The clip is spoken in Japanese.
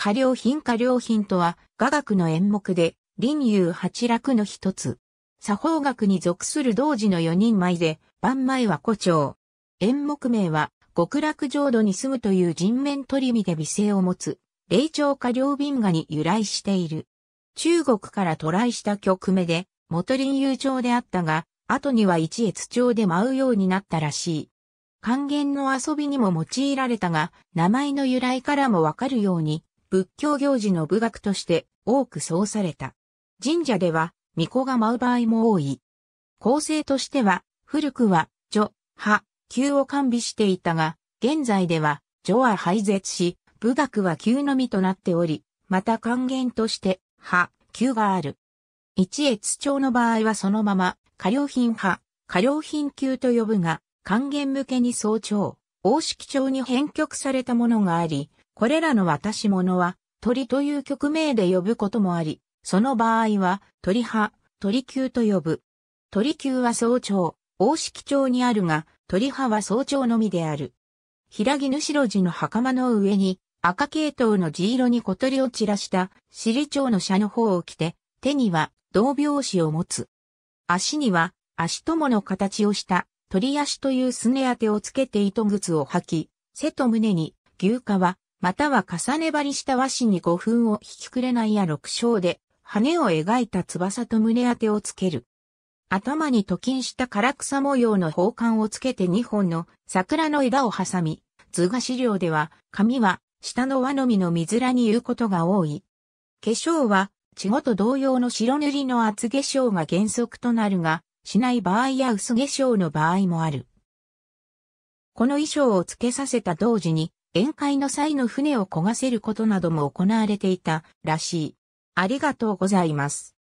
過料品過料品とは、雅楽の演目で、林遊八楽の一つ。作法学に属する同時の四人前で、番舞は古蝶。演目名は、極楽浄土に住むという人面取り身で美声を持つ、霊長過料瓶画に由来している。中国から渡来した曲目で、元林遊調であったが、後には一越町で舞うようになったらしい。還元の遊びにも用いられたが、名前の由来からもわかるように、仏教行事の部学として多く創された。神社では、巫女が舞う場合も多い。構成としては、古くは、女、派、級を完備していたが、現在では、女は廃絶し、部学は級のみとなっており、また還元として、派、級がある。一越町の場合はそのまま、過料品派、過料品級と呼ぶが、還元向けに早朝、王式町に編曲されたものがあり、これらの渡し物は、鳥という曲名で呼ぶこともあり、その場合は、鳥派、鳥級と呼ぶ。鳥級は早朝、大式町にあるが、鳥派は早朝のみである。平木主路寺の袴の上に、赤系統の地色に小鳥を散らした尻町の社の方を着て、手には同拍子を持つ。足には足友の形をした鳥足というすね当てをつけて糸靴を履き、背と胸に牛革、または重ね張りした和紙に五分を引きくれないや六章で、羽を描いた翼と胸当てをつける。頭に突金した唐草模様の宝冠をつけて二本の桜の枝を挟み、図画資料では、髪は下の輪のみの水らに言うことが多い。化粧は、地ごと同様の白塗りの厚化粧が原則となるが、しない場合や薄化粧の場合もある。この衣装をつけさせた同時に、宴会の際の船を焦がせることなども行われていたらしい。ありがとうございます。